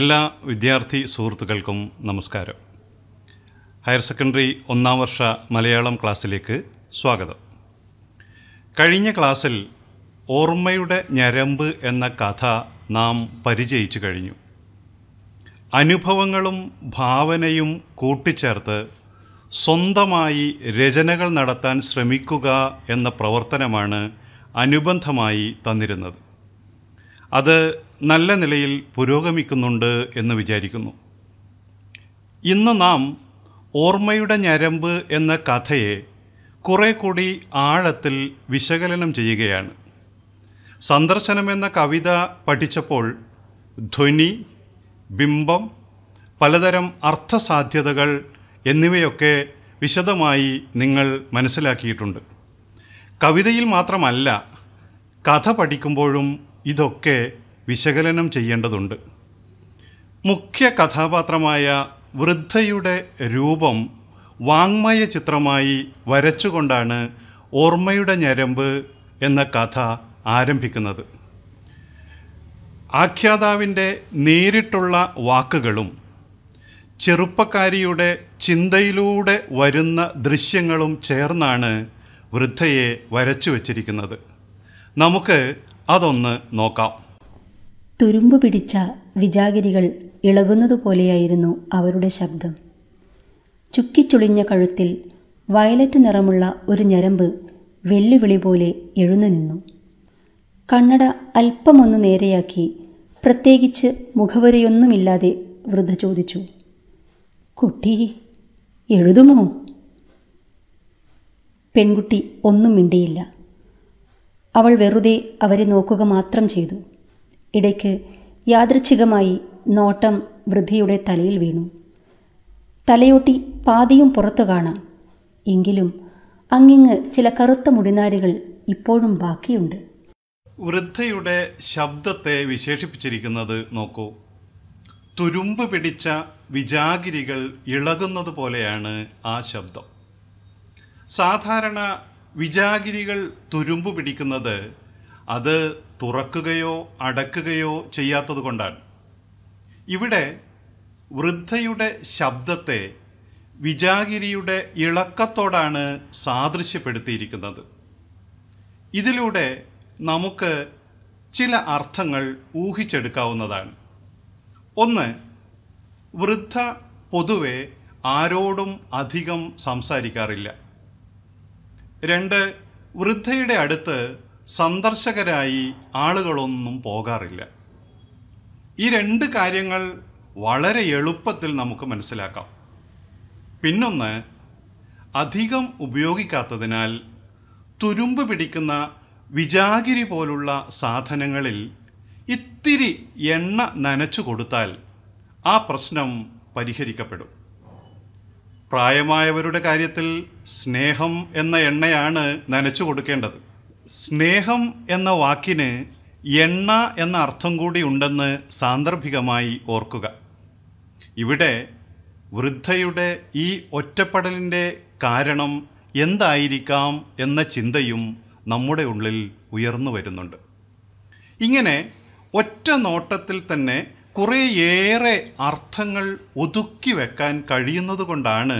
എല്ലാ വിദ്യാർത്ഥി സുഹൃത്തുക്കൾക്കും നമസ്കാരം ഹയർ സെക്കൻഡറി ഒന്നാം വർഷ മലയാളം ക്ലാസ്സിലേക്ക് സ്വാഗതം കഴിഞ്ഞ ക്ലാസ്സിൽ ഓർമ്മയുടെ ഞരമ്പ് എന്ന കഥ നാം പരിചയിച്ചു കഴിഞ്ഞു അനുഭവങ്ങളും ഭാവനയും കൂട്ടിച്ചേർത്ത് സ്വന്തമായി രചനകൾ നടത്താൻ ശ്രമിക്കുക എന്ന പ്രവർത്തനമാണ് അനുബന്ധമായി തന്നിരുന്നത് അത് നല്ല നിലയിൽ പുരോഗമിക്കുന്നുണ്ട് എന്ന് വിചാരിക്കുന്നു ഇന്ന് നാം ഓർമ്മയുടെ ഞരമ്പ് എന്ന കഥയെ കുറേ കൂടി ആഴത്തിൽ വിശകലനം ചെയ്യുകയാണ് സന്ദർശനം എന്ന കവിത പഠിച്ചപ്പോൾ ധ്വനി ബിംബം പലതരം അർത്ഥസാധ്യതകൾ എന്നിവയൊക്കെ വിശദമായി നിങ്ങൾ മനസ്സിലാക്കിയിട്ടുണ്ട് കവിതയിൽ മാത്രമല്ല കഥ പഠിക്കുമ്പോഴും ഇതൊക്കെ വിശകലനം ചെയ്യേണ്ടതുണ്ട് മുഖ്യ കഥാപാത്രമായ വൃദ്ധയുടെ രൂപം വാങ്മയ ചിത്രമായി വരച്ചുകൊണ്ടാണ് ഓർമ്മയുടെ ഞരമ്പ് എന്ന കഥ ആരംഭിക്കുന്നത് ആഖ്യാതാവിൻ്റെ നേരിട്ടുള്ള വാക്കുകളും ചെറുപ്പക്കാരിയുടെ ചിന്തയിലൂടെ വരുന്ന ദൃശ്യങ്ങളും ചേർന്നാണ് വൃദ്ധയെ വരച്ചു വച്ചിരിക്കുന്നത് നമുക്ക് അതൊന്ന് നോക്കാം തുരുമ്പു പിടിച്ച വിജാഗിരികൾ ഇളകുന്നതുപോലെയായിരുന്നു അവരുടെ ശബ്ദം ചുക്കിച്ചുളിഞ്ഞ കഴുത്തിൽ വയലറ്റ് നിറമുള്ള ഒരു ഞരമ്പ് വെല്ലുവിളി പോലെ എഴുന്നു നിന്നു കണ്ണട അല്പമൊന്നു നേരെയാക്കി പ്രത്യേകിച്ച് മുഖവരയൊന്നുമില്ലാതെ വൃദ്ധ ചോദിച്ചു കുട്ടി എഴുതുമോ പെൺകുട്ടി ഒന്നും മിണ്ടിയില്ല അവൾ വെറുതെ അവരെ നോക്കുക മാത്രം ചെയ്തു ഇടയ്ക്ക് യാദൃച്ഛികമായി നോട്ടം വൃദ്ധയുടെ തലയിൽ വീണു തലയോട്ടി പാതിയും പുറത്തു കാണാം എങ്കിലും അങ്ങിങ്ങ് ചില കറുത്ത മുടിനാരുകൾ ഇപ്പോഴും ബാക്കിയുണ്ട് വൃദ്ധയുടെ ശബ്ദത്തെ വിശേഷിപ്പിച്ചിരിക്കുന്നത് നോക്കൂ തുരുമ്പ് പിടിച്ച വിജാഗിരികൾ ഇളകുന്നത് പോലെയാണ് ആ ശബ്ദം സാധാരണ വിജാഗിരികൾ തുരുമ്പ് പിടിക്കുന്നത് അത് തുറക്കുകയോ അടക്കുകയോ ചെയ്യാത്തത് കൊണ്ടാണ് ഇവിടെ വൃദ്ധയുടെ ശബ്ദത്തെ വിജാഗിരിയുടെ ഇളക്കത്തോടാണ് സാദൃശ്യപ്പെടുത്തിയിരിക്കുന്നത് ഇതിലൂടെ നമുക്ക് ചില അർത്ഥങ്ങൾ ഊഹിച്ചെടുക്കാവുന്നതാണ് ഒന്ന് വൃദ്ധ പൊതുവെ ആരോടും അധികം സംസാരിക്കാറില്ല രണ്ട് വൃദ്ധയുടെ അടുത്ത് സന്ദർശകരായി ആളുകളൊന്നും പോകാറില്ല ഈ രണ്ട് കാര്യങ്ങൾ വളരെ എളുപ്പത്തിൽ നമുക്ക് മനസ്സിലാക്കാം പിന്നൊന്ന് അധികം ഉപയോഗിക്കാത്തതിനാൽ തുരുമ്പ് പിടിക്കുന്ന വിജാഗിരി പോലുള്ള സാധനങ്ങളിൽ ഇത്തിരി എണ്ണ നനച്ചു കൊടുത്താൽ ആ പ്രശ്നം പരിഹരിക്കപ്പെടും പ്രായമായവരുടെ കാര്യത്തിൽ സ്നേഹം എന്ന എണ്ണയാണ് നനച്ചു കൊടുക്കേണ്ടത് സ്നേഹം എന്ന വാക്കിന് എണ്ണ എന്ന അർത്ഥം കൂടി ഉണ്ടെന്ന് സാന്ദർഭികമായി ഓർക്കുക ഇവിടെ വൃദ്ധയുടെ ഈ ഒറ്റപ്പെടലിൻ്റെ കാരണം എന്തായിരിക്കാം എന്ന ചിന്തയും നമ്മുടെ ഉള്ളിൽ ഉയർന്നു വരുന്നുണ്ട് ഇങ്ങനെ ഒറ്റ നോട്ടത്തിൽ തന്നെ കുറേയേറെ അർത്ഥങ്ങൾ ഒതുക്കി വെക്കാൻ കഴിയുന്നതുകൊണ്ടാണ്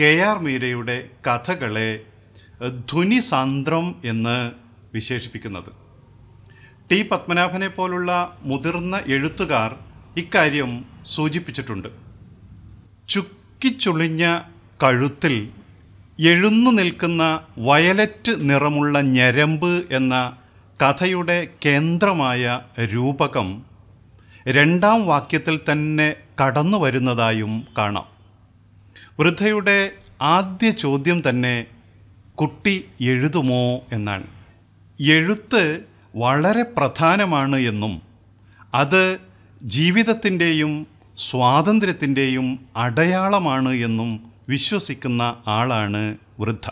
കെ ആർ മീരയുടെ കഥകളെ സാന്ദ്രം എന്ന് വിശേഷിപ്പിക്കുന്നത് ടി പത്മനാഭനെ പോലുള്ള മുതിർന്ന എഴുത്തുകാർ ഇക്കാര്യം സൂചിപ്പിച്ചിട്ടുണ്ട് ചുക്കിച്ചുളിഞ്ഞ കഴുത്തിൽ എഴുന്നു നിൽക്കുന്ന വയലറ്റ് നിറമുള്ള ഞരമ്പ് എന്ന കഥയുടെ കേന്ദ്രമായ രൂപകം രണ്ടാം വാക്യത്തിൽ തന്നെ കടന്നു വരുന്നതായും കാണാം വൃദ്ധയുടെ ആദ്യ ചോദ്യം തന്നെ കുട്ടി എഴുതുമോ എന്നാണ് എഴുത്ത് വളരെ പ്രധാനമാണ് എന്നും അത് ജീവിതത്തിൻ്റെയും സ്വാതന്ത്ര്യത്തിൻ്റെയും അടയാളമാണ് എന്നും വിശ്വസിക്കുന്ന ആളാണ് വൃദ്ധ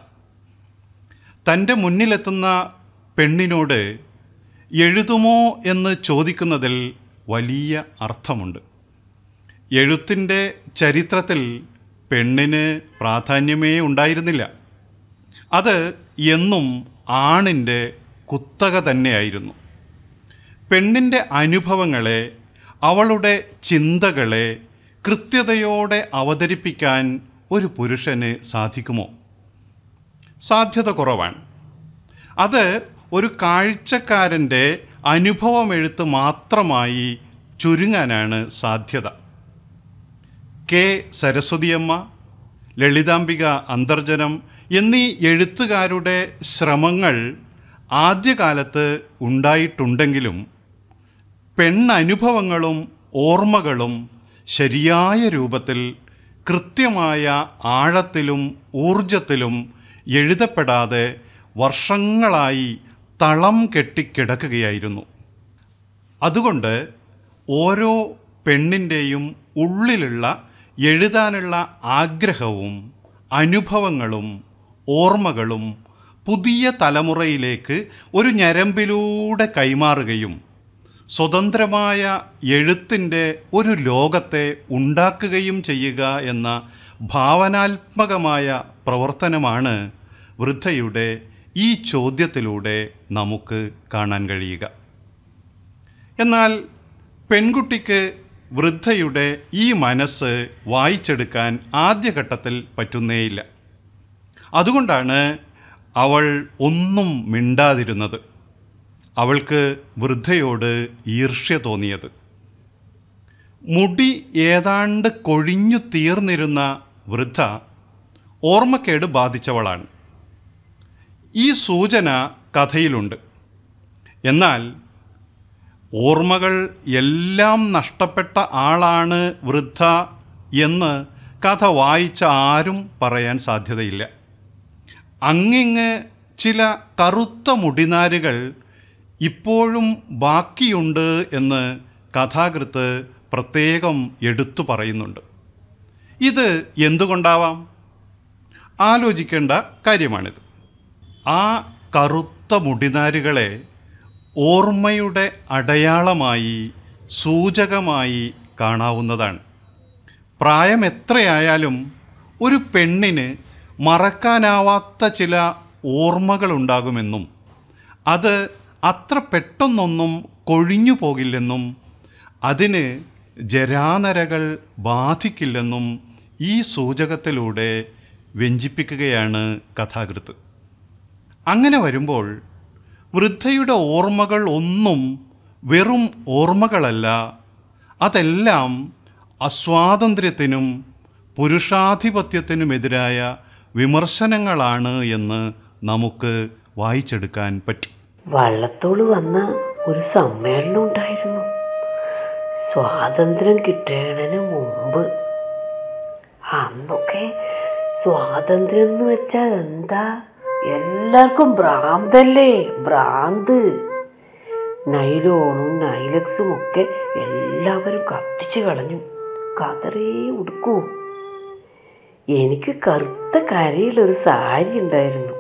തൻ്റെ മുന്നിലെത്തുന്ന പെണ്ണിനോട് എഴുതുമോ എന്ന് ചോദിക്കുന്നതിൽ വലിയ അർത്ഥമുണ്ട് എഴുത്തിൻ്റെ ചരിത്രത്തിൽ പെണ്ണിന് പ്രാധാന്യമേ ഉണ്ടായിരുന്നില്ല അത് എന്നും ആണിൻ്റെ കുത്തക തന്നെയായിരുന്നു പെണ്ണിൻ്റെ അനുഭവങ്ങളെ അവളുടെ ചിന്തകളെ കൃത്യതയോടെ അവതരിപ്പിക്കാൻ ഒരു പുരുഷന് സാധിക്കുമോ സാധ്യത കുറവാണ് അത് ഒരു കാഴ്ചക്കാരൻ്റെ അനുഭവമെഴുത്ത് മാത്രമായി ചുരുങ്ങാനാണ് സാധ്യത കെ സരസ്വതിയമ്മ ലളിതാംബിക അന്തർജനം എന്നീ എഴുത്തുകാരുടെ ശ്രമങ്ങൾ ആദ്യകാലത്ത് ഉണ്ടായിട്ടുണ്ടെങ്കിലും പെണ്ണനുഭവങ്ങളും ഓർമ്മകളും ശരിയായ രൂപത്തിൽ കൃത്യമായ ആഴത്തിലും ഊർജത്തിലും എഴുതപ്പെടാതെ വർഷങ്ങളായി തളം കെട്ടിക്കിടക്കുകയായിരുന്നു അതുകൊണ്ട് ഓരോ പെണ്ണിൻ്റെയും ഉള്ളിലുള്ള എഴുതാനുള്ള ആഗ്രഹവും അനുഭവങ്ങളും ഓർമ്മകളും പുതിയ തലമുറയിലേക്ക് ഒരു ഞരമ്പിലൂടെ കൈമാറുകയും സ്വതന്ത്രമായ എഴുത്തിൻ്റെ ഒരു ലോകത്തെ ഉണ്ടാക്കുകയും ചെയ്യുക എന്ന ഭാവനാത്മകമായ പ്രവർത്തനമാണ് വൃദ്ധയുടെ ഈ ചോദ്യത്തിലൂടെ നമുക്ക് കാണാൻ കഴിയുക എന്നാൽ പെൺകുട്ടിക്ക് വൃദ്ധയുടെ ഈ മനസ്സ് വായിച്ചെടുക്കാൻ ആദ്യഘട്ടത്തിൽ പറ്റുന്നേയില്ല അതുകൊണ്ടാണ് അവൾ ഒന്നും മിണ്ടാതിരുന്നത് അവൾക്ക് വൃദ്ധയോട് ഈർഷ്യ തോന്നിയത് മുടി ഏതാണ്ട് കൊഴിഞ്ഞു തീർന്നിരുന്ന വൃദ്ധ ഓർമ്മക്കേട് ബാധിച്ചവളാണ് ഈ സൂചന കഥയിലുണ്ട് എന്നാൽ ഓർമ്മകൾ എല്ലാം നഷ്ടപ്പെട്ട ആളാണ് വൃദ്ധ എന്ന് കഥ വായിച്ച ആരും പറയാൻ സാധ്യതയില്ല അങ്ങിങ്ങ് ചില കറുത്ത മുടിനാരുകൾ ഇപ്പോഴും ബാക്കിയുണ്ട് എന്ന് കഥാകൃത്ത് പ്രത്യേകം എടുത്തു പറയുന്നുണ്ട് ഇത് എന്തുകൊണ്ടാവാം ആലോചിക്കേണ്ട കാര്യമാണിത് ആ കറുത്ത മുടിനാരുകളെ ഓർമ്മയുടെ അടയാളമായി സൂചകമായി കാണാവുന്നതാണ് പ്രായം എത്രയായാലും ഒരു പെണ്ണിന് മറക്കാനാവാത്ത ചില ഓർമ്മകളുണ്ടാകുമെന്നും അത് അത്ര പെട്ടെന്നൊന്നും കൊഴിഞ്ഞു പോകില്ലെന്നും അതിന് ജരാനരകൾ ബാധിക്കില്ലെന്നും ഈ സൂചകത്തിലൂടെ വ്യഞ്ചിപ്പിക്കുകയാണ് കഥാകൃത്ത് അങ്ങനെ വരുമ്പോൾ വൃദ്ധയുടെ ഓർമ്മകൾ ഒന്നും വെറും ഓർമ്മകളല്ല അതെല്ലാം അസ്വാതന്ത്ര്യത്തിനും പുരുഷാധിപത്യത്തിനുമെതിരായ വിമർശനങ്ങളാണ് എന്ന് നമുക്ക് വായിച്ചെടുക്കാൻ പറ്റും വള്ളത്തോട് വന്ന ഒരു സമ്മേളനം ഉണ്ടായിരുന്നു സ്വാതന്ത്ര്യം കിട്ടണതിന് മുമ്പ് അന്നൊക്കെ സ്വാതന്ത്ര്യം എന്ന് വെച്ചാൽ എന്താ എല്ലാവർക്കും ഭ്രാന്തല്ലേ ഭ്രാന്ത് നൈലോണും നൈലക്സും ഒക്കെ എല്ലാവരും കത്തിച്ചു കളഞ്ഞു കതറേ ഉടുക്കൂ എനിക്ക് കറുത്ത കരയിലൊരു സാരി ഉണ്ടായിരുന്നു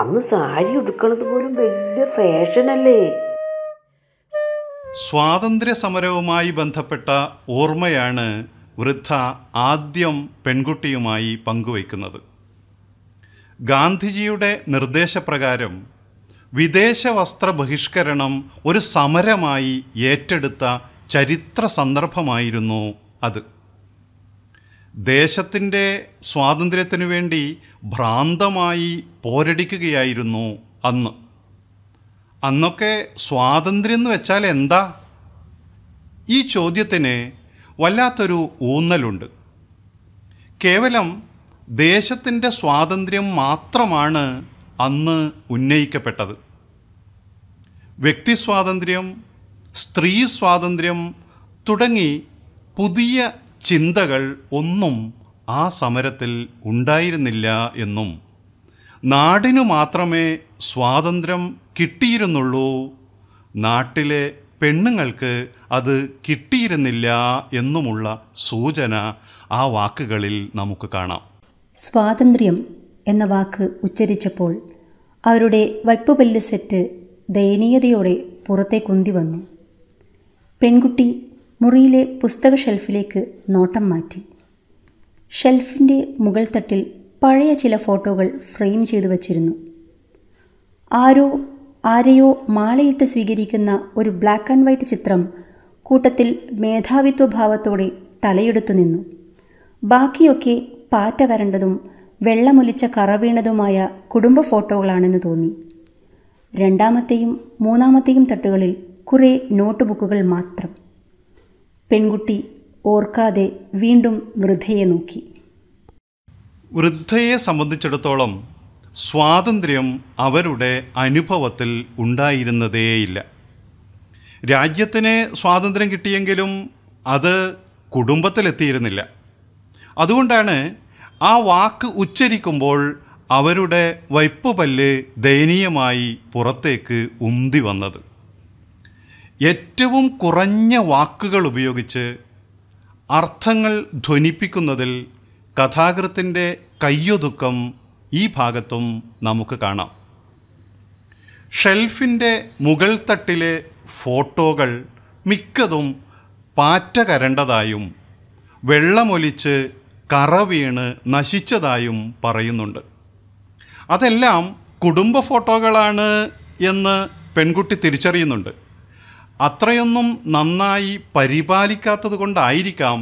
അന്ന് സാരി ഉടുക്കണത് പോലും വലിയ ഫാഷനല്ലേ സ്വാതന്ത്ര്യ സമരവുമായി ബന്ധപ്പെട്ട ഓർമ്മയാണ് വൃദ്ധ ആദ്യം പെൺകുട്ടിയുമായി പങ്കുവയ്ക്കുന്നത് ഗാന്ധിജിയുടെ നിർദ്ദേശപ്രകാരം വിദേശ വസ്ത്ര ബഹിഷ്കരണം ഒരു സമരമായി ഏറ്റെടുത്ത ചരിത്ര സന്ദർഭമായിരുന്നു അത് ദേശത്തിൻ്റെ സ്വാതന്ത്ര്യത്തിനു വേണ്ടി ഭ്രാന്തമായി പോരടിക്കുകയായിരുന്നു അന്ന് അന്നൊക്കെ സ്വാതന്ത്ര്യം എന്ന് വെച്ചാൽ എന്താ ഈ ചോദ്യത്തിന് വല്ലാത്തൊരു ഊന്നലുണ്ട് കേവലം ദേശത്തിൻ്റെ സ്വാതന്ത്ര്യം മാത്രമാണ് അന്ന് ഉന്നയിക്കപ്പെട്ടത് വ്യക്തി സ്വാതന്ത്ര്യം സ്ത്രീ സ്വാതന്ത്ര്യം തുടങ്ങി പുതിയ ചിന്തകൾ ഒന്നും ആ സമരത്തിൽ ഉണ്ടായിരുന്നില്ല എന്നും നാടിനു മാത്രമേ സ്വാതന്ത്ര്യം കിട്ടിയിരുന്നുള്ളൂ നാട്ടിലെ പെണ്ണുങ്ങൾക്ക് അത് കിട്ടിയിരുന്നില്ല എന്നുമുള്ള സൂചന ആ വാക്കുകളിൽ നമുക്ക് കാണാം സ്വാതന്ത്ര്യം എന്ന വാക്ക് ഉച്ചരിച്ചപ്പോൾ അവരുടെ വൈപ്പുപല്ല് സെറ്റ് ദയനീയതയോടെ പുറത്തേക്കുന്തി വന്നു പെൺകുട്ടി മുറിയിലെ പുസ്തക ഷെൽഫിലേക്ക് നോട്ടം മാറ്റി ഷെൽഫിൻ്റെ മുകൾ തട്ടിൽ പഴയ ചില ഫോട്ടോകൾ ഫ്രെയിം ചെയ്തു വച്ചിരുന്നു ആരോ ആരെയോ മാലയിട്ട് സ്വീകരിക്കുന്ന ഒരു ബ്ലാക്ക് ആൻഡ് വൈറ്റ് ചിത്രം കൂട്ടത്തിൽ ഭാവത്തോടെ തലയെടുത്തു നിന്നു ബാക്കിയൊക്കെ പാറ്റ കരണ്ടതും വെള്ളമൊലിച്ച കറവീണതുമായ കുടുംബ ഫോട്ടോകളാണെന്ന് തോന്നി രണ്ടാമത്തെയും മൂന്നാമത്തെയും തട്ടുകളിൽ കുറേ നോട്ട് മാത്രം പെൺകുട്ടി ഓർക്കാതെ വീണ്ടും വൃദ്ധയെ നോക്കി വൃദ്ധയെ സംബന്ധിച്ചിടത്തോളം സ്വാതന്ത്ര്യം അവരുടെ അനുഭവത്തിൽ ഉണ്ടായിരുന്നതേയില്ല രാജ്യത്തിന് സ്വാതന്ത്ര്യം കിട്ടിയെങ്കിലും അത് കുടുംബത്തിലെത്തിയിരുന്നില്ല അതുകൊണ്ടാണ് ആ വാക്ക് ഉച്ചരിക്കുമ്പോൾ അവരുടെ വൈപ്പുപല്ല് ദയനീയമായി പുറത്തേക്ക് ഉന്തി വന്നത് ഏറ്റവും കുറഞ്ഞ വാക്കുകൾ ഉപയോഗിച്ച് അർത്ഥങ്ങൾ ധ്വനിപ്പിക്കുന്നതിൽ കഥാകൃത്തിൻ്റെ കയ്യൊതുക്കം ഈ ഭാഗത്തും നമുക്ക് കാണാം ഷെൽഫിൻ്റെ മുകൾ തട്ടിലെ ഫോട്ടോകൾ മിക്കതും പാറ്റ കരണ്ടതായും വെള്ളമൊലിച്ച് കറ വീണ് നശിച്ചതായും പറയുന്നുണ്ട് അതെല്ലാം കുടുംബ ഫോട്ടോകളാണ് എന്ന് പെൺകുട്ടി തിരിച്ചറിയുന്നുണ്ട് അത്രയൊന്നും നന്നായി പരിപാലിക്കാത്തത് കൊണ്ടായിരിക്കാം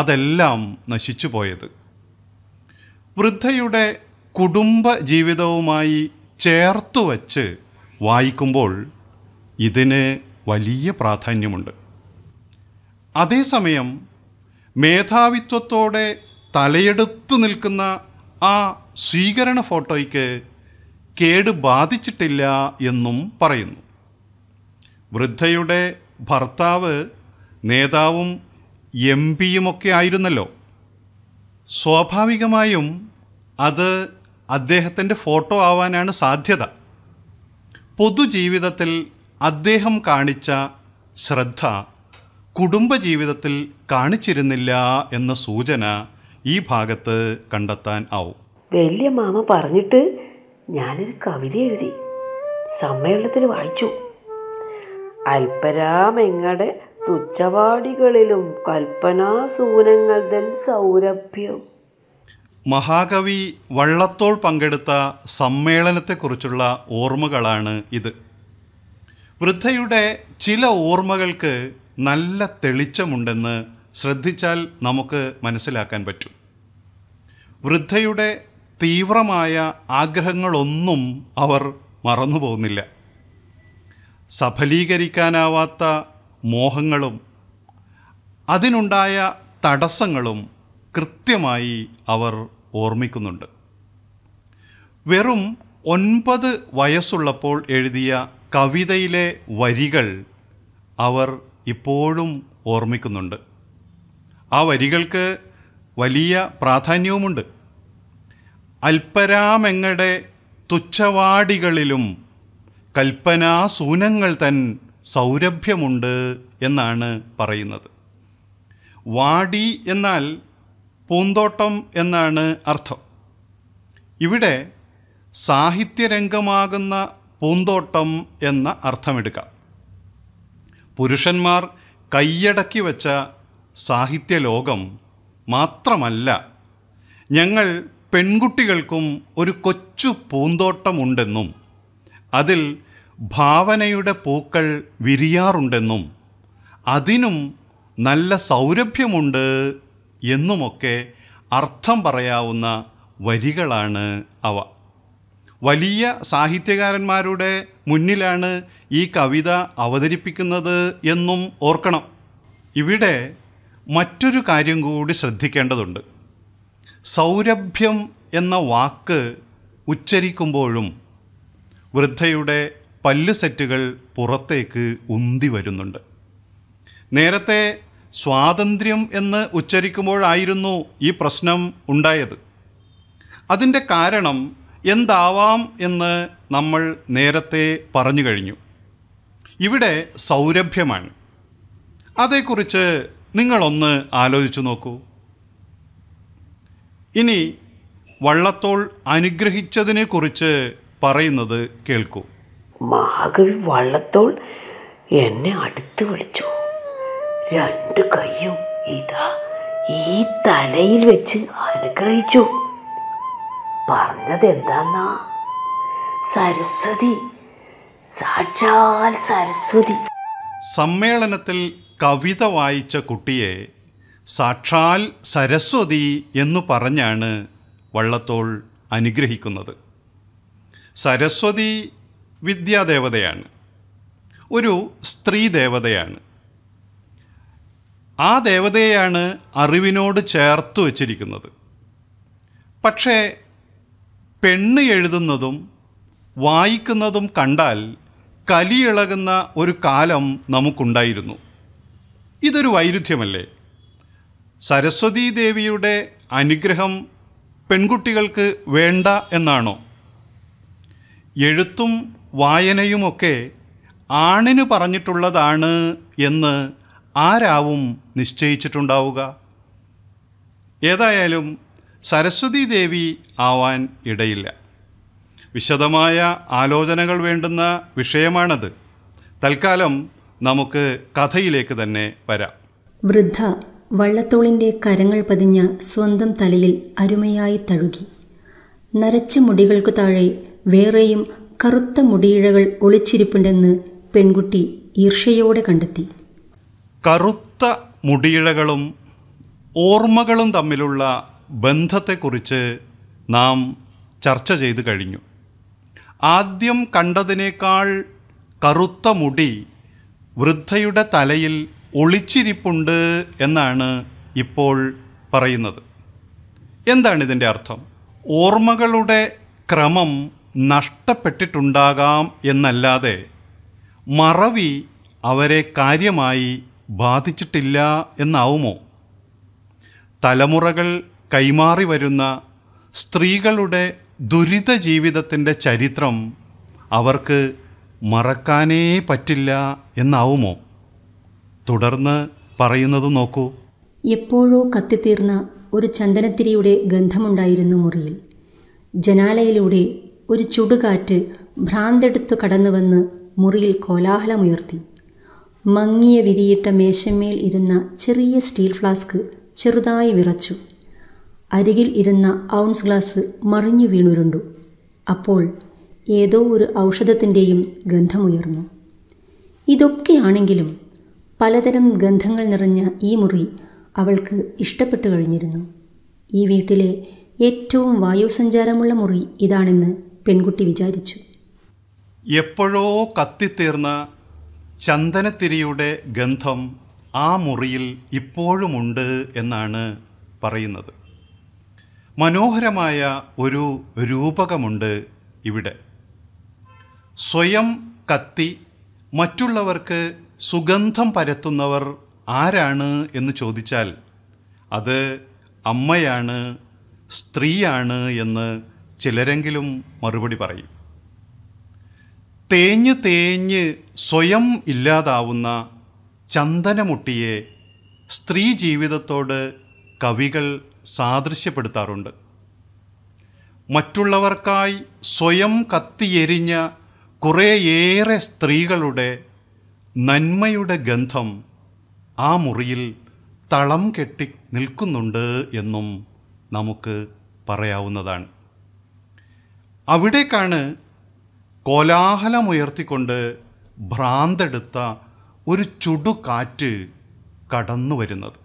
അതെല്ലാം നശിച്ചു പോയത് വൃദ്ധയുടെ കുടുംബ ജീവിതവുമായി ചേർത്തു വച്ച് വായിക്കുമ്പോൾ ഇതിന് വലിയ പ്രാധാന്യമുണ്ട് അതേസമയം മേധാവിത്വത്തോടെ തലയെടുത്തു നിൽക്കുന്ന ആ സ്വീകരണ ഫോട്ടോയ്ക്ക് കേട് ബാധിച്ചിട്ടില്ല എന്നും പറയുന്നു വൃദ്ധയുടെ ഭർത്താവ് നേതാവും എം പിയുമൊക്കെ ആയിരുന്നല്ലോ സ്വാഭാവികമായും അത് അദ്ദേഹത്തിൻ്റെ ഫോട്ടോ ആവാനാണ് സാധ്യത പൊതുജീവിതത്തിൽ അദ്ദേഹം കാണിച്ച ശ്രദ്ധ കുടുംബജീവിതത്തിൽ കാണിച്ചിരുന്നില്ല എന്ന സൂചന ഈ ഭാഗത്ത് കണ്ടെത്താൻ ആവും വലിയ മാമ പറഞ്ഞിട്ട് ഞാനൊരു കവിത എഴുതി സമ്മേളനത്തിൽ വായിച്ചു അല്പരാമെങ്ങടെ തുച്ഛവാടികളിലും കൽപ്പനാസൂനങ്ങൾ തൻ സൗരഭ്യം മഹാകവി വള്ളത്തോൾ പങ്കെടുത്ത സമ്മേളനത്തെക്കുറിച്ചുള്ള ഓർമ്മകളാണ് ഇത് വൃദ്ധയുടെ ചില ഓർമ്മകൾക്ക് നല്ല തെളിച്ചമുണ്ടെന്ന് ശ്രദ്ധിച്ചാൽ നമുക്ക് മനസ്സിലാക്കാൻ പറ്റും വൃദ്ധയുടെ തീവ്രമായ ആഗ്രഹങ്ങളൊന്നും അവർ മറന്നു പോകുന്നില്ല സഫലീകരിക്കാനാവാത്ത മോഹങ്ങളും അതിനുണ്ടായ തടസ്സങ്ങളും കൃത്യമായി അവർ ഓർമ്മിക്കുന്നുണ്ട് വെറും ഒൻപത് വയസ്സുള്ളപ്പോൾ എഴുതിയ കവിതയിലെ വരികൾ അവർ ഇപ്പോഴും ഓർമ്മിക്കുന്നുണ്ട് ആ വരികൾക്ക് വലിയ പ്രാധാന്യവുമുണ്ട് അൽപ്പരാമെങ്ങടെ തുച്ഛവാടികളിലും കൽപ്പനാസൂനങ്ങൾ തൻ സൗരഭ്യമുണ്ട് എന്നാണ് പറയുന്നത് വാടി എന്നാൽ പൂന്തോട്ടം എന്നാണ് അർത്ഥം ഇവിടെ സാഹിത്യരംഗമാകുന്ന പൂന്തോട്ടം എന്ന അർത്ഥമെടുക്കാം പുരുഷന്മാർ കൈയടക്കി വച്ച സാഹിത്യലോകം മാത്രമല്ല ഞങ്ങൾ പെൺകുട്ടികൾക്കും ഒരു കൊച്ചു പൂന്തോട്ടമുണ്ടെന്നും അതിൽ ഭാവനയുടെ പൂക്കൾ വിരിയാറുണ്ടെന്നും അതിനും നല്ല സൗരഭ്യമുണ്ട് എന്നുമൊക്കെ അർത്ഥം പറയാവുന്ന വരികളാണ് അവ വലിയ സാഹിത്യകാരന്മാരുടെ മുന്നിലാണ് ഈ കവിത അവതരിപ്പിക്കുന്നത് എന്നും ഓർക്കണം ഇവിടെ മറ്റൊരു കാര്യം കൂടി ശ്രദ്ധിക്കേണ്ടതുണ്ട് സൗരഭ്യം എന്ന വാക്ക് ഉച്ചരിക്കുമ്പോഴും വൃദ്ധയുടെ പല്ല് സെറ്റുകൾ പുറത്തേക്ക് ഉന്തി വരുന്നുണ്ട് നേരത്തെ സ്വാതന്ത്ര്യം എന്ന് ഉച്ചരിക്കുമ്പോഴായിരുന്നു ഈ പ്രശ്നം ഉണ്ടായത് അതിൻ്റെ കാരണം എന്താവാം എന്ന് നമ്മൾ നേരത്തെ പറഞ്ഞു കഴിഞ്ഞു ഇവിടെ സൗരഭ്യമാണ് അതേക്കുറിച്ച് നിങ്ങളൊന്ന് ആലോചിച്ചു നോക്കൂ ഇനി വള്ളത്തോൾ അനുഗ്രഹിച്ചതിനെക്കുറിച്ച് പറയുന്നത് കേൾക്കൂ മഹാകവി വള്ളത്തോൾ എന്നെ അടുത്ത് വിളിച്ചു രണ്ട് കൈയും ഇതാ ഈ തലയിൽ വെച്ച് അനുഗ്രഹിച്ചു പറഞ്ഞത് എന്താന്നാ സരസ്വതി സാക്ഷാൽ സരസ്വതി സമ്മേളനത്തിൽ കവിത വായിച്ച കുട്ടിയെ സാക്ഷാൽ സരസ്വതി എന്നു പറഞ്ഞാണ് വള്ളത്തോൾ അനുഗ്രഹിക്കുന്നത് സരസ്വതി വിദ്യാദേവതയാണ് ഒരു സ്ത്രീ ദേവതയാണ് ആ ദേവതയെയാണ് അറിവിനോട് ചേർത്ത് വച്ചിരിക്കുന്നത് പക്ഷേ പെണ്ണ് എഴുതുന്നതും വായിക്കുന്നതും കണ്ടാൽ കലിയിളകുന്ന ഒരു കാലം നമുക്കുണ്ടായിരുന്നു ഇതൊരു വൈരുദ്ധ്യമല്ലേ സരസ്വതീ ദേവിയുടെ അനുഗ്രഹം പെൺകുട്ടികൾക്ക് വേണ്ട എന്നാണോ എഴുത്തും വായനയുമൊക്കെ ആണിന് പറഞ്ഞിട്ടുള്ളതാണ് എന്ന് ആരാവും നിശ്ചയിച്ചിട്ടുണ്ടാവുക ഏതായാലും സരസ്വതീ ദേവി ആവാൻ ഇടയില്ല വിശദമായ ആലോചനകൾ വേണ്ടുന്ന വിഷയമാണത് തൽക്കാലം നമുക്ക് കഥയിലേക്ക് തന്നെ വരാം വൃദ്ധ വള്ളത്തോളിൻ്റെ കരങ്ങൾ പതിഞ്ഞ സ്വന്തം തലയിൽ അരുമയായി തഴുകി നരച്ച മുടികൾക്കു താഴെ വേറെയും കറുത്ത മുടിയിഴകൾ ഒളിച്ചിരിപ്പുണ്ടെന്ന് പെൺകുട്ടി ഈർഷയോടെ കണ്ടെത്തി കറുത്ത മുടിയിഴകളും ഓർമ്മകളും തമ്മിലുള്ള ബന്ധത്തെക്കുറിച്ച് നാം ചർച്ച ചെയ്തു കഴിഞ്ഞു ആദ്യം കണ്ടതിനേക്കാൾ കറുത്ത മുടി വൃദ്ധയുടെ തലയിൽ ഒളിച്ചിരിപ്പുണ്ട് എന്നാണ് ഇപ്പോൾ പറയുന്നത് എന്താണ് ഇതിൻ്റെ അർത്ഥം ഓർമ്മകളുടെ ക്രമം നഷ്ടപ്പെട്ടിട്ടുണ്ടാകാം എന്നല്ലാതെ മറവി അവരെ കാര്യമായി ബാധിച്ചിട്ടില്ല എന്നാവുമോ തലമുറകൾ കൈമാറി വരുന്ന സ്ത്രീകളുടെ ദുരിത ജീവിതത്തിൻ്റെ ചരിത്രം അവർക്ക് മറക്കാനേ പറ്റില്ല എന്നാവുമോ തുടർന്ന് പറയുന്നത് നോക്കൂ എപ്പോഴോ കത്തിത്തീർന്ന ഒരു ചന്ദനത്തിരിയുടെ ഗന്ധമുണ്ടായിരുന്നു മുറിയിൽ ജനാലയിലൂടെ ഒരു ചുടുകാറ്റ് ഭ്രാന്തെടുത്തു കടന്നുവന്ന് മുറിയിൽ കോലാഹലമുയർത്തി മങ്ങിയ വിരിയിട്ട മേശമേൽ ഇരുന്ന ചെറിയ സ്റ്റീൽ ഫ്ലാസ്ക് ചെറുതായി വിറച്ചു അരികിൽ ഇരുന്ന ഔൺസ് ഗ്ലാസ് മറിഞ്ഞു വീണുരുണ്ടു അപ്പോൾ ഏതോ ഒരു ഔഷധത്തിൻ്റെയും ഗന്ധമുയർന്നു ഇതൊക്കെയാണെങ്കിലും പലതരം ഗന്ധങ്ങൾ നിറഞ്ഞ ഈ മുറി അവൾക്ക് ഇഷ്ടപ്പെട്ടു കഴിഞ്ഞിരുന്നു ഈ വീട്ടിലെ ഏറ്റവും വായുസഞ്ചാരമുള്ള മുറി ഇതാണെന്ന് പെൺകുട്ടി വിചാരിച്ചു എപ്പോഴോ കത്തിത്തീർന്ന ചന്ദനത്തിരിയുടെ ഗന്ധം ആ മുറിയിൽ ഇപ്പോഴുമുണ്ട് എന്നാണ് പറയുന്നത് മനോഹരമായ ഒരു രൂപകമുണ്ട് ഇവിടെ സ്വയം കത്തി മറ്റുള്ളവർക്ക് സുഗന്ധം പരത്തുന്നവർ ആരാണ് എന്ന് ചോദിച്ചാൽ അത് അമ്മയാണ് സ്ത്രീയാണ് എന്ന് ചിലരെങ്കിലും മറുപടി പറയും തേഞ്ഞ് തേഞ്ഞ് സ്വയം ഇല്ലാതാവുന്ന ചന്ദനമുട്ടിയെ സ്ത്രീ ജീവിതത്തോട് കവികൾ സാദൃശ്യപ്പെടുത്താറുണ്ട് മറ്റുള്ളവർക്കായി സ്വയം കത്തിയെരിഞ്ഞ കുറേയേറെ സ്ത്രീകളുടെ നന്മയുടെ ഗന്ധം ആ മുറിയിൽ തളം കെട്ടി നിൽക്കുന്നുണ്ട് എന്നും നമുക്ക് പറയാവുന്നതാണ് അവിടേക്കാണ് കോലാഹലമുയർത്തിക്കൊണ്ട് ഭ്രാന്തെടുത്ത ഒരു ചുടുകാറ്റ് കടന്നു വരുന്നത്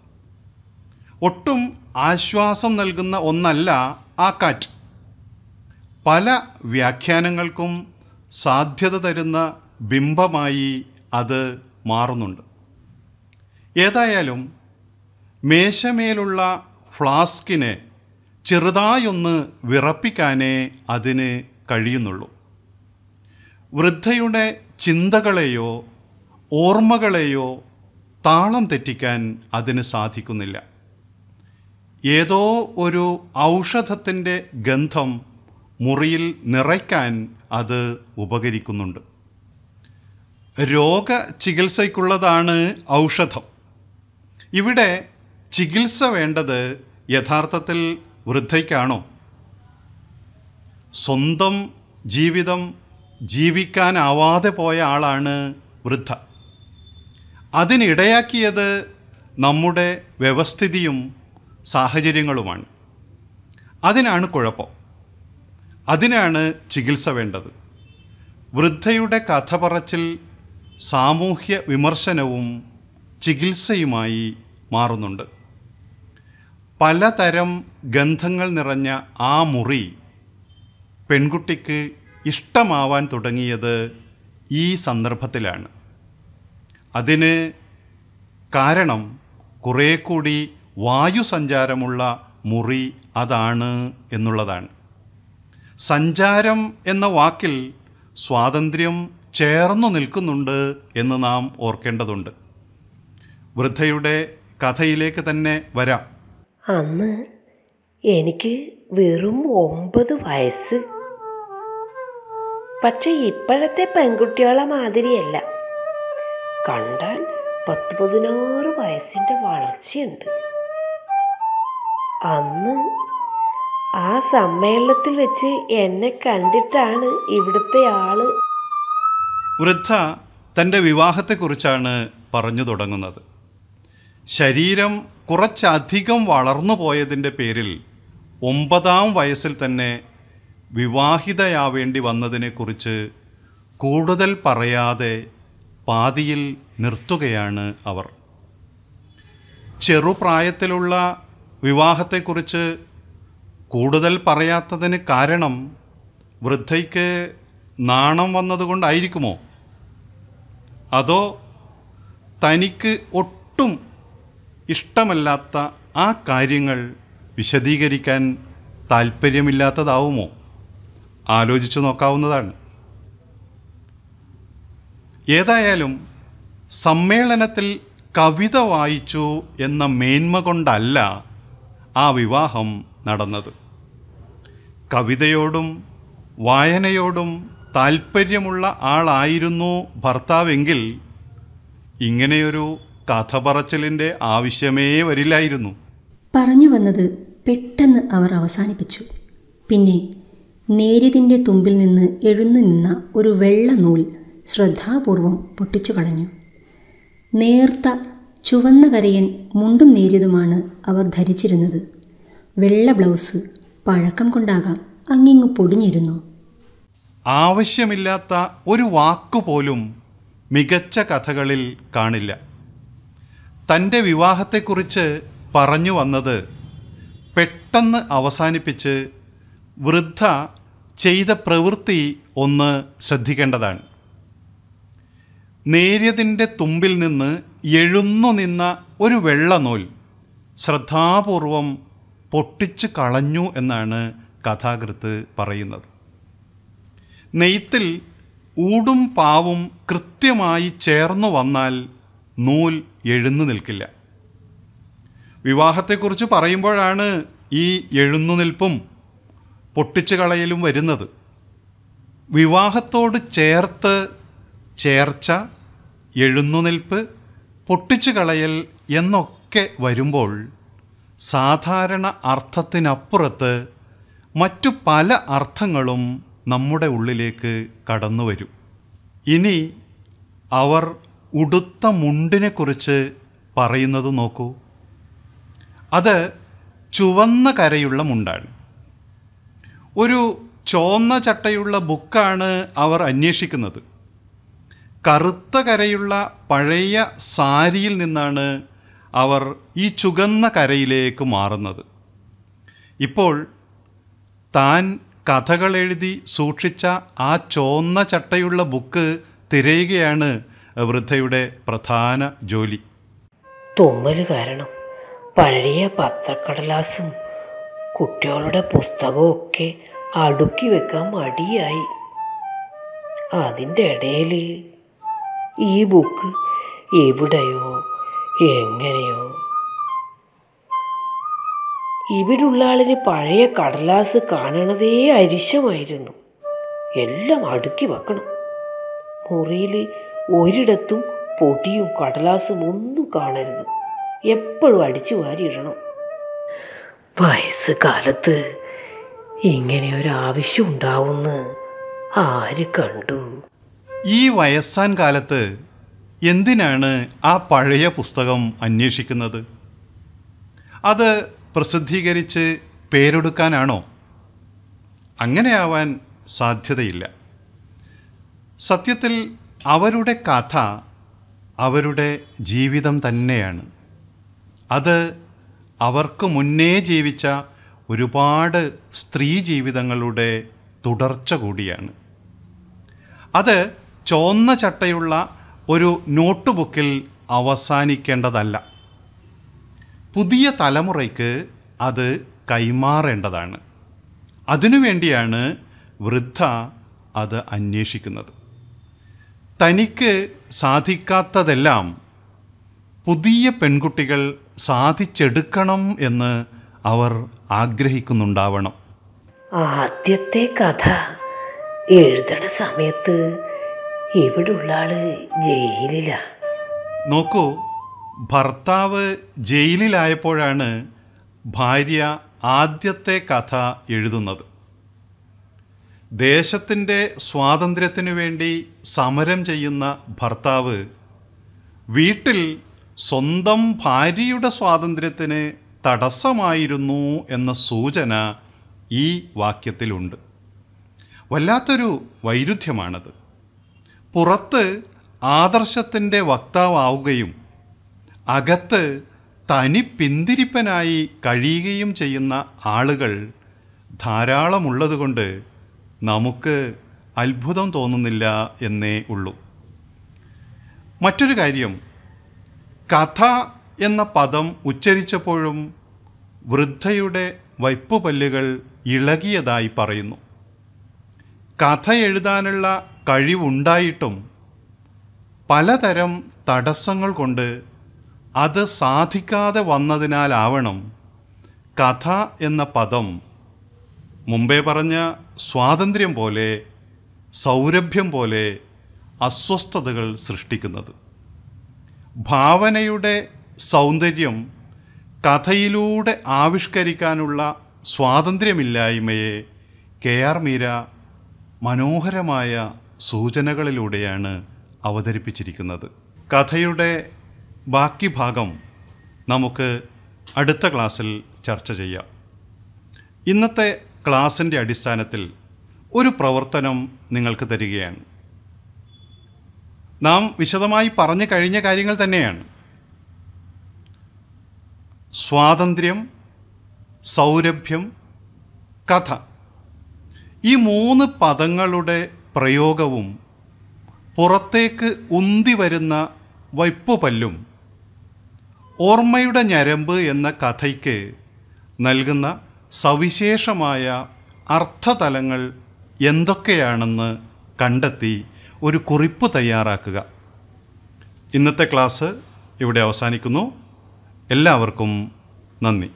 ഒട്ടും ആശ്വാസം നൽകുന്ന ഒന്നല്ല ആ കാറ്റ് പല വ്യാഖ്യാനങ്ങൾക്കും സാധ്യത തരുന്ന ബിംബമായി അത് മാറുന്നുണ്ട് ഏതായാലും മേശമേലുള്ള ഫ്ലാസ്കിനെ ചെറുതായൊന്ന് വിറപ്പിക്കാനേ അതിന് കഴിയുന്നുള്ളൂ വൃദ്ധയുടെ ചിന്തകളെയോ ഓർമ്മകളെയോ താളം തെറ്റിക്കാൻ അതിന് സാധിക്കുന്നില്ല ഏതോ ഒരു ഔഷധത്തിൻ്റെ ഗന്ധം മുറിയിൽ നിറയ്ക്കാൻ അത് ഉപകരിക്കുന്നുണ്ട് രോഗ ചികിത്സയ്ക്കുള്ളതാണ് ഔഷധം ഇവിടെ ചികിത്സ വേണ്ടത് യഥാർത്ഥത്തിൽ വൃദ്ധയ്ക്കാണോ സ്വന്തം ജീവിതം ജീവിക്കാനാവാതെ പോയ ആളാണ് വൃദ്ധ അതിനിടയാക്കിയത് നമ്മുടെ വ്യവസ്ഥിതിയും സാഹചര്യങ്ങളുമാണ് അതിനാണ് കുഴപ്പം അതിനാണ് ചികിത്സ വേണ്ടത് വൃദ്ധയുടെ കഥ പറച്ചിൽ സാമൂഹ്യ വിമർശനവും ചികിത്സയുമായി മാറുന്നുണ്ട് പലതരം ഗന്ധങ്ങൾ നിറഞ്ഞ ആ മുറി പെൺകുട്ടിക്ക് ഇഷ്ടമാവാൻ തുടങ്ങിയത് ഈ സന്ദർഭത്തിലാണ് അതിന് കാരണം കുറേ കൂടി വായുസഞ്ചാരമുള്ള മുറി അതാണ് എന്നുള്ളതാണ് സഞ്ചാരം എന്ന വാക്കിൽ സ്വാതന്ത്ര്യം ചേർന്നു നിൽക്കുന്നുണ്ട് എന്ന് നാം ഓർക്കേണ്ടതുണ്ട് വൃദ്ധയുടെ കഥയിലേക്ക് തന്നെ വരാം അന്ന് എനിക്ക് വെറും ഒമ്പത് വയസ്സ് പക്ഷെ ഇപ്പോഴത്തെ പെൺകുട്ടികളെ മാതിരിയല്ല കണ്ടാൽ പത്ത് പതിനാറ് വയസ്സിൻ്റെ വളർച്ചയുണ്ട് അന്ന് ആ സമ്മേളനത്തിൽ വെച്ച് എന്നെ കണ്ടിട്ടാണ് ഇവിടുത്തെ ആള് വൃദ്ധ തൻ്റെ വിവാഹത്തെക്കുറിച്ചാണ് പറഞ്ഞു തുടങ്ങുന്നത് ശരീരം കുറച്ചധികം വളർന്നു പോയതിൻ്റെ പേരിൽ ഒമ്പതാം വയസ്സിൽ തന്നെ വിവാഹിതയാവേണ്ടി വന്നതിനെക്കുറിച്ച് കൂടുതൽ പറയാതെ പാതിയിൽ നിർത്തുകയാണ് അവർ ചെറുപ്രായത്തിലുള്ള വിവാഹത്തെക്കുറിച്ച് കൂടുതൽ പറയാത്തതിന് കാരണം വൃദ്ധയ്ക്ക് നാണം വന്നതുകൊണ്ടായിരിക്കുമോ അതോ തനിക്ക് ഒട്ടും ഇഷ്ടമല്ലാത്ത ആ കാര്യങ്ങൾ വിശദീകരിക്കാൻ താല്പര്യമില്ലാത്തതാവുമോ ആലോചിച്ചു നോക്കാവുന്നതാണ് ഏതായാലും സമ്മേളനത്തിൽ കവിത വായിച്ചു എന്ന മേന്മ കൊണ്ടല്ല ആ വിവാഹം നടന്നത് കവിതയോടും വായനയോടും താൽപ്പര്യമുള്ള ആളായിരുന്നു ഭർത്താവെങ്കിൽ ഇങ്ങനെയൊരു കഥ പറച്ചിലിന്റെ ആവശ്യമേ വരില്ലായിരുന്നു പറഞ്ഞു വന്നത് പെട്ടെന്ന് അവർ അവസാനിപ്പിച്ചു പിന്നെ നേരിതിൻ്റെ തുമ്പിൽ നിന്ന് എഴുന്നു നിന്ന ഒരു വെള്ള നൂൽ ശ്രദ്ധാപൂർവം പൊട്ടിച്ചു കളഞ്ഞു നേർത്ത ചുവന്ന കരയൻ മുണ്ടും നേരിയതുമാണ് അവർ ധരിച്ചിരുന്നത് വെള്ള ബ്ലൗസ് പഴക്കം കൊണ്ടാകാം അങ്ങിങ്ങു പൊടിഞ്ഞിരുന്നു ആവശ്യമില്ലാത്ത ഒരു വാക്കുപോലും മികച്ച കഥകളിൽ കാണില്ല തൻ്റെ വിവാഹത്തെക്കുറിച്ച് പറഞ്ഞു വന്നത് പെട്ടെന്ന് അവസാനിപ്പിച്ച് വൃദ്ധ ചെയ്ത പ്രവൃത്തി ഒന്ന് ശ്രദ്ധിക്കേണ്ടതാണ് നേര്യതിൻ്റെ തുമ്പിൽ നിന്ന് എഴുന്നു നിന്ന ഒരു വെള്ളനൂൽ ശ്രദ്ധാപൂർവം പൊട്ടിച്ചു കളഞ്ഞു എന്നാണ് കഥാകൃത്ത് പറയുന്നത് നെയ്ത്തിൽ ഊടും പാവും കൃത്യമായി ചേർന്നു വന്നാൽ നൂൽ എഴുന്നു നിൽക്കില്ല വിവാഹത്തെക്കുറിച്ച് പറയുമ്പോഴാണ് ഈ എഴുന്നുനിൽപ്പും പൊട്ടിച്ചു കളയലും വരുന്നത് വിവാഹത്തോട് ചേർത്ത് ചേർച്ച എഴുന്നുനിൽപ്പ് പൊട്ടിച്ചു കളയൽ എന്നൊക്കെ വരുമ്പോൾ സാധാരണ അർത്ഥത്തിനപ്പുറത്ത് മറ്റു പല അർത്ഥങ്ങളും നമ്മുടെ ഉള്ളിലേക്ക് കടന്നു വരും ഇനി അവർ ഉടുത്ത മുണ്ടിനെക്കുറിച്ച് പറയുന്നത് നോക്കൂ അത് ചുവന്ന കരയുള്ള മുണ്ടാണ് ഒരു ചോന്ന ചട്ടയുള്ള ബുക്കാണ് അവർ അന്വേഷിക്കുന്നത് കറുത്ത കരയുള്ള പഴയ സാരിയിൽ നിന്നാണ് അവർ ഈ ചുകന്ന കരയിലേക്ക് മാറുന്നത് ഇപ്പോൾ താൻ കഥകളെഴുതി സൂക്ഷിച്ച ആ ചോന്ന ചട്ടയുള്ള ബുക്ക് തിരയുകയാണ് വൃദ്ധയുടെ പ്രധാന ജോലി തുമ്മൽ കാരണം പഴയ പത്രക്കടലാസും കുട്ടികളുടെ പുസ്തകവും ഒക്കെ അടുക്കി വെക്കാൻ മടിയായി അതിൻ്റെ ഇടയിൽ ഈ ബുക്ക് എവിടെയോ എങ്ങനെയോ ഇവിടുള്ള ആളിന് പഴയ കടലാസ് കാണണതേ അരിശമായിരുന്നു എല്ലാം അടുക്കി വെക്കണം മുറിയിൽ ഒരിടത്തും പൊടിയും കടലാസും ഒന്നും കാണരുത് എപ്പോഴും അടിച്ചു വാരിയിടണം വയസ്സ് കാലത്ത് ഇങ്ങനെ ഒരു ആവശ്യം ഉണ്ടാവുമെന്ന് ആര് കണ്ടു ഈ വയസ്സാൻ കാലത്ത് എന്തിനാണ് ആ പഴയ പുസ്തകം അന്വേഷിക്കുന്നത് അത് പ്രസിദ്ധീകരിച്ച് പേരെടുക്കാനാണോ അങ്ങനെയാവാൻ സാധ്യതയില്ല സത്യത്തിൽ അവരുടെ കഥ അവരുടെ ജീവിതം തന്നെയാണ് അത് അവർക്ക് മുന്നേ ജീവിച്ച ഒരുപാട് സ്ത്രീ ജീവിതങ്ങളുടെ തുടർച്ച കൂടിയാണ് അത് ചോന്ന ചട്ടയുള്ള ഒരു നോട്ട് ബുക്കിൽ അവസാനിക്കേണ്ടതല്ല പുതിയ തലമുറയ്ക്ക് അത് കൈമാറേണ്ടതാണ് അതിനുവേണ്ടിയാണ് വൃദ്ധ അത് അന്വേഷിക്കുന്നത് തനിക്ക് സാധിക്കാത്തതെല്ലാം പുതിയ പെൺകുട്ടികൾ സാധിച്ചെടുക്കണം എന്ന് അവർ ആഗ്രഹിക്കുന്നുണ്ടാവണം ആദ്യത്തെ കഥ എഴുതണ സമയത്ത് ഉള്ള ആള് ജയിലിലാ നോക്കൂ ഭർത്താവ് ജയിലിലായപ്പോഴാണ് ഭാര്യ ആദ്യത്തെ കഥ എഴുതുന്നത് ദേശത്തിൻ്റെ സ്വാതന്ത്ര്യത്തിനു വേണ്ടി സമരം ചെയ്യുന്ന ഭർത്താവ് വീട്ടിൽ സ്വന്തം ഭാര്യയുടെ സ്വാതന്ത്ര്യത്തിന് തടസ്സമായിരുന്നു എന്ന സൂചന ഈ വാക്യത്തിലുണ്ട് വല്ലാത്തൊരു വൈരുദ്ധ്യമാണത് പുറത്ത് ആദർശത്തിൻ്റെ വക്താവുകയും അകത്ത് തനി പിന്തിരിപ്പനായി കഴിയുകയും ചെയ്യുന്ന ആളുകൾ ധാരാളമുള്ളതുകൊണ്ട് നമുക്ക് അത്ഭുതം തോന്നുന്നില്ല എന്നേ ഉള്ളൂ മറ്റൊരു കാര്യം കഥ എന്ന പദം ഉച്ചരിച്ചപ്പോഴും വൃദ്ധയുടെ പല്ലുകൾ ഇളകിയതായി പറയുന്നു കഥ എഴുതാനുള്ള കഴിവുണ്ടായിട്ടും പലതരം തടസ്സങ്ങൾ കൊണ്ട് അത് സാധിക്കാതെ വന്നതിനാലാവണം കഥ എന്ന പദം മുമ്പേ പറഞ്ഞ സ്വാതന്ത്ര്യം പോലെ സൗരഭ്യം പോലെ അസ്വസ്ഥതകൾ സൃഷ്ടിക്കുന്നത് ഭാവനയുടെ സൗന്ദര്യം കഥയിലൂടെ ആവിഷ്കരിക്കാനുള്ള സ്വാതന്ത്ര്യമില്ലായ്മയെ കെ ആർ മീര മനോഹരമായ സൂചനകളിലൂടെയാണ് അവതരിപ്പിച്ചിരിക്കുന്നത് കഥയുടെ ബാക്കി ഭാഗം നമുക്ക് അടുത്ത ക്ലാസ്സിൽ ചർച്ച ചെയ്യാം ഇന്നത്തെ ക്ലാസിൻ്റെ അടിസ്ഥാനത്തിൽ ഒരു പ്രവർത്തനം നിങ്ങൾക്ക് തരികയാണ് നാം വിശദമായി പറഞ്ഞു കഴിഞ്ഞ കാര്യങ്ങൾ തന്നെയാണ് സ്വാതന്ത്ര്യം സൗരഭ്യം കഥ ഈ മൂന്ന് പദങ്ങളുടെ പ്രയോഗവും പുറത്തേക്ക് ഉന്തി വരുന്ന വയ്പുപല്ലും ഓർമ്മയുടെ ഞരമ്പ് എന്ന കഥയ്ക്ക് നൽകുന്ന സവിശേഷമായ അർത്ഥതലങ്ങൾ എന്തൊക്കെയാണെന്ന് കണ്ടെത്തി ഒരു കുറിപ്പ് തയ്യാറാക്കുക ഇന്നത്തെ ക്ലാസ് ഇവിടെ അവസാനിക്കുന്നു എല്ലാവർക്കും നന്ദി